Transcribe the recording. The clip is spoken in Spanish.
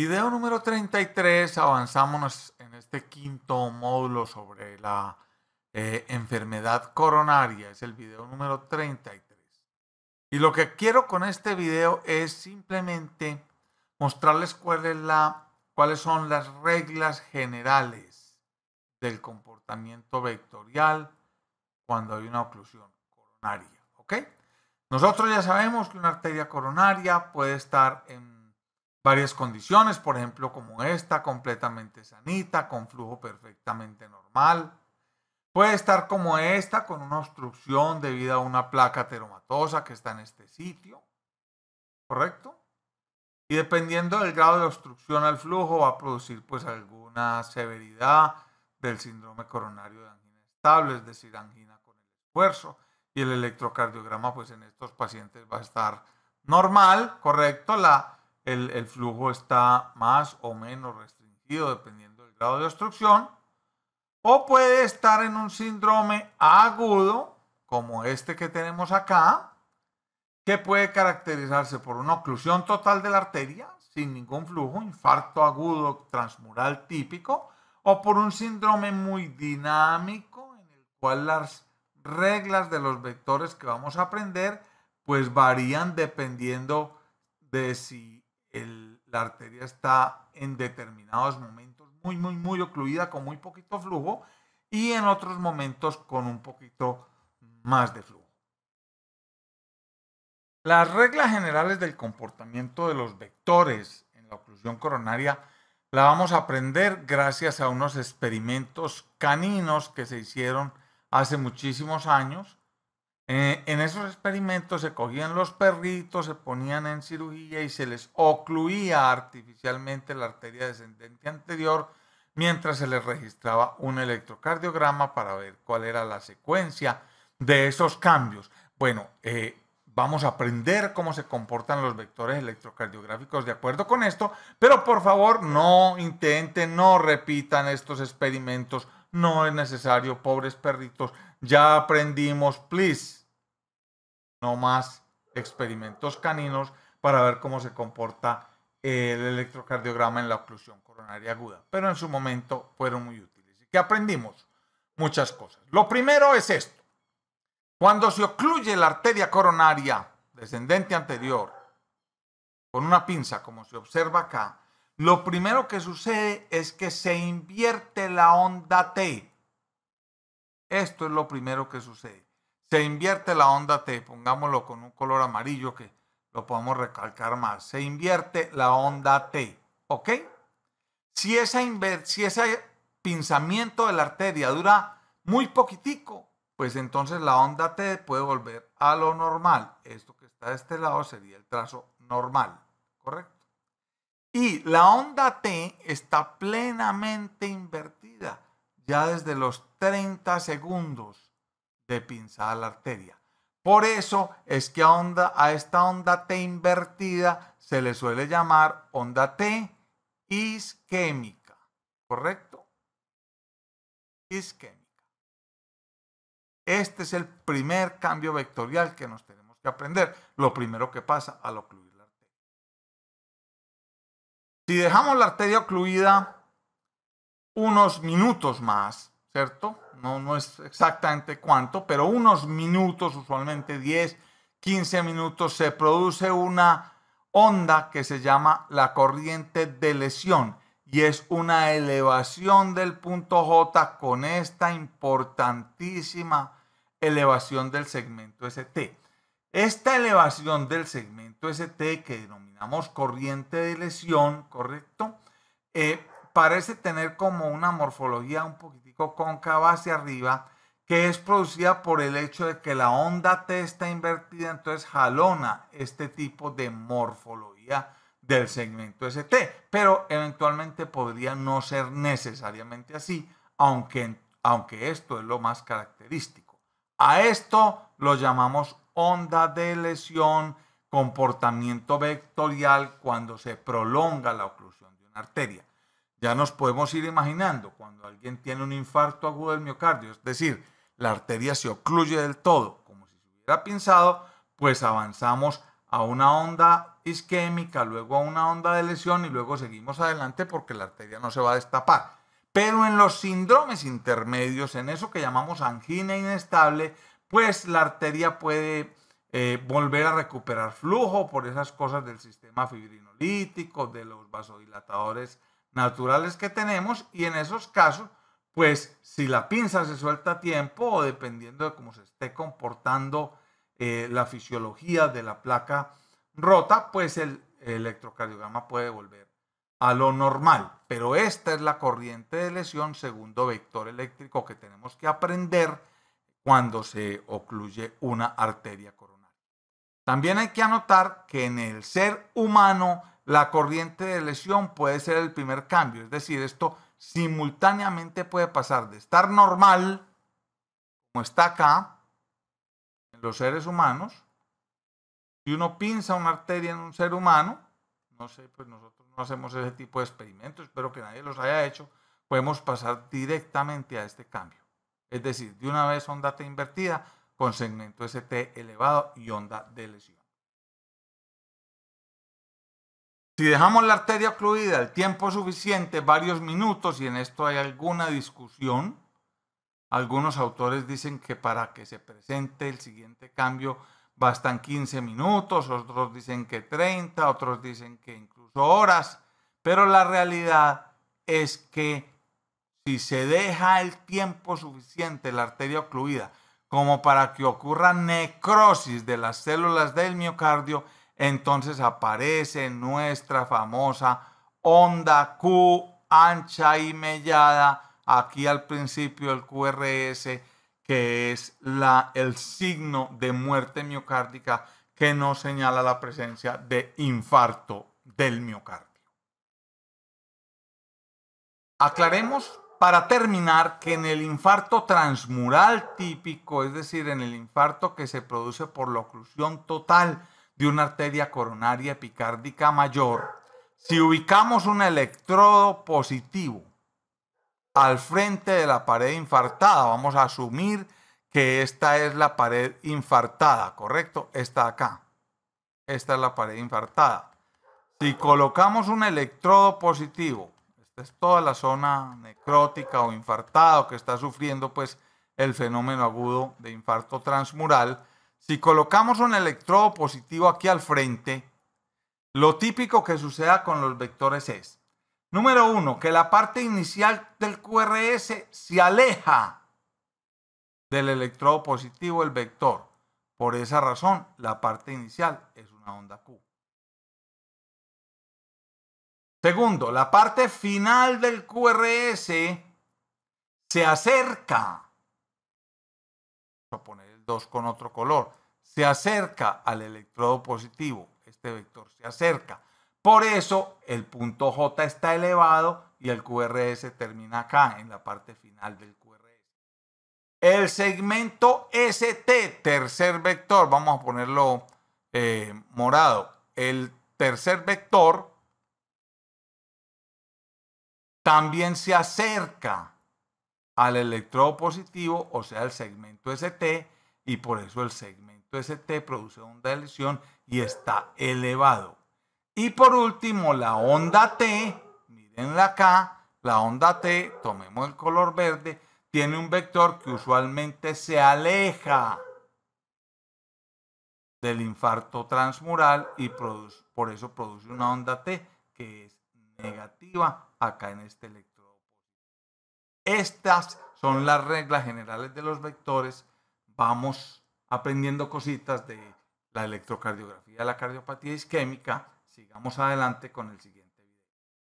Video número 33, avanzamos en este quinto módulo sobre la eh, enfermedad coronaria, es el video número 33. Y lo que quiero con este video es simplemente mostrarles cuál la, cuáles son las reglas generales del comportamiento vectorial cuando hay una oclusión coronaria. ¿ok? Nosotros ya sabemos que una arteria coronaria puede estar en varias condiciones, por ejemplo, como esta, completamente sanita, con flujo perfectamente normal. Puede estar como esta, con una obstrucción debido a una placa teromatosa que está en este sitio, ¿correcto? Y dependiendo del grado de obstrucción al flujo va a producir pues alguna severidad del síndrome coronario de angina estable, es decir, angina con el esfuerzo. Y el electrocardiograma pues en estos pacientes va a estar normal, ¿correcto? La, el, flujo está más o menos restringido dependiendo del grado de obstrucción, o puede estar en un síndrome agudo, como este que tenemos acá, que puede caracterizarse por una oclusión total de la arteria, sin ningún flujo, infarto agudo transmural típico, o por un síndrome muy dinámico, en el cual las reglas de los vectores que vamos a aprender, pues varían dependiendo de si la arteria está en determinados momentos muy, muy, muy ocluida, con muy poquito flujo, y en otros momentos con un poquito más de flujo. Las reglas generales del comportamiento de los vectores en la oclusión coronaria la vamos a aprender gracias a unos experimentos caninos que se hicieron hace muchísimos años eh, en esos experimentos se cogían los perritos, se ponían en cirugía y se les ocluía artificialmente la arteria descendente anterior mientras se les registraba un electrocardiograma para ver cuál era la secuencia de esos cambios. Bueno, eh, vamos a aprender cómo se comportan los vectores electrocardiográficos de acuerdo con esto, pero por favor no intenten, no repitan estos experimentos, no es necesario, pobres perritos, ya aprendimos, please no más experimentos caninos para ver cómo se comporta el electrocardiograma en la oclusión coronaria aguda. Pero en su momento fueron muy útiles. ¿Y qué aprendimos? Muchas cosas. Lo primero es esto. Cuando se ocluye la arteria coronaria descendente anterior con una pinza, como se observa acá, lo primero que sucede es que se invierte la onda T. Esto es lo primero que sucede. Se invierte la onda T, pongámoslo con un color amarillo que lo podemos recalcar más. Se invierte la onda T, ¿ok? Si, si ese pinzamiento de la arteria dura muy poquitico, pues entonces la onda T puede volver a lo normal. Esto que está de este lado sería el trazo normal, ¿correcto? Y la onda T está plenamente invertida ya desde los 30 segundos de pinzada la arteria. Por eso es que a, onda, a esta onda T invertida se le suele llamar onda T isquémica, ¿correcto? Isquémica. Este es el primer cambio vectorial que nos tenemos que aprender, lo primero que pasa al ocluir la arteria. Si dejamos la arteria ocluida unos minutos más, ¿cierto? No, no es exactamente cuánto, pero unos minutos, usualmente 10, 15 minutos, se produce una onda que se llama la corriente de lesión y es una elevación del punto J con esta importantísima elevación del segmento ST. Esta elevación del segmento ST que denominamos corriente de lesión, ¿correcto? Eh, parece tener como una morfología un poquitito cóncava hacia arriba, que es producida por el hecho de que la onda T está invertida, entonces jalona este tipo de morfología del segmento ST, pero eventualmente podría no ser necesariamente así, aunque, aunque esto es lo más característico. A esto lo llamamos onda de lesión, comportamiento vectorial cuando se prolonga la oclusión de una arteria. Ya nos podemos ir imaginando cuando alguien tiene un infarto agudo del miocardio, es decir, la arteria se ocluye del todo, como si se hubiera pinzado, pues avanzamos a una onda isquémica, luego a una onda de lesión y luego seguimos adelante porque la arteria no se va a destapar. Pero en los síndromes intermedios, en eso que llamamos angina inestable, pues la arteria puede eh, volver a recuperar flujo por esas cosas del sistema fibrinolítico, de los vasodilatadores naturales que tenemos y en esos casos, pues si la pinza se suelta a tiempo o dependiendo de cómo se esté comportando eh, la fisiología de la placa rota, pues el electrocardiograma puede volver a lo normal. Pero esta es la corriente de lesión segundo vector eléctrico que tenemos que aprender cuando se ocluye una arteria coronaria. También hay que anotar que en el ser humano la corriente de lesión puede ser el primer cambio. Es decir, esto simultáneamente puede pasar de estar normal, como está acá, en los seres humanos. Si uno pinza una arteria en un ser humano, no sé, pues nosotros no hacemos ese tipo de experimentos, espero que nadie los haya hecho, podemos pasar directamente a este cambio. Es decir, de una vez onda T invertida con segmento ST elevado y onda de lesión. Si dejamos la arteria ocluida el tiempo suficiente, varios minutos, y en esto hay alguna discusión, algunos autores dicen que para que se presente el siguiente cambio bastan 15 minutos, otros dicen que 30, otros dicen que incluso horas, pero la realidad es que si se deja el tiempo suficiente la arteria ocluida como para que ocurra necrosis de las células del miocardio, entonces aparece nuestra famosa onda Q ancha y mellada aquí al principio el QRS que es el signo de muerte miocárdica que nos señala la presencia de infarto del miocardio. Aclaremos para terminar que en el infarto transmural típico, es decir, en el infarto que se produce por la oclusión total, de una arteria coronaria epicárdica mayor, si ubicamos un electrodo positivo al frente de la pared infartada, vamos a asumir que esta es la pared infartada, ¿correcto? Esta acá. Esta es la pared infartada. Si colocamos un electrodo positivo, esta es toda la zona necrótica o infartada o que está sufriendo pues el fenómeno agudo de infarto transmural, si colocamos un electrodo positivo aquí al frente, lo típico que suceda con los vectores es, número uno, que la parte inicial del QRS se aleja del electrodo positivo el vector. Por esa razón, la parte inicial es una onda Q. Segundo, la parte final del QRS se acerca a poner el 2 con otro color. Se acerca al electrodo positivo, este vector se acerca. Por eso el punto J está elevado y el QRS termina acá, en la parte final del QRS. El segmento ST, tercer vector, vamos a ponerlo eh, morado. El tercer vector también se acerca al electrodo positivo, o sea, el segmento ST, y por eso el segmento ST produce onda de lesión y está elevado. Y por último, la onda T, mirenla acá, la onda T, tomemos el color verde, tiene un vector que usualmente se aleja del infarto transmural y por eso produce una onda T que es negativa acá en este electrodo. Estas son las reglas generales de los vectores. Vamos aprendiendo cositas de la electrocardiografía, la cardiopatía isquémica. Sigamos adelante con el siguiente.